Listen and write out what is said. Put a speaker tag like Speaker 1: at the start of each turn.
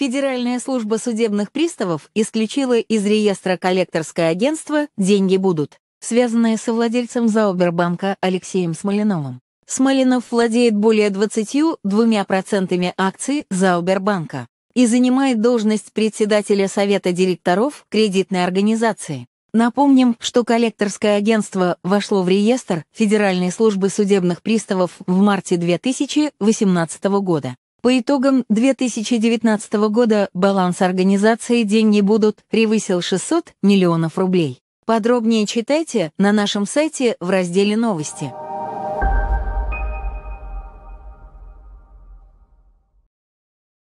Speaker 1: Федеральная служба судебных приставов исключила из реестра коллекторское агентство «Деньги будут», связанное со владельцем Заубербанка Алексеем Смоленовым. Смоленов владеет более 22% акций Заубербанка и занимает должность председателя Совета директоров кредитной организации. Напомним, что коллекторское агентство вошло в реестр Федеральной службы судебных приставов в марте 2018 года. По итогам 2019 года баланс организации «Деньги будут» превысил 600 миллионов рублей. Подробнее читайте на нашем сайте в разделе «Новости».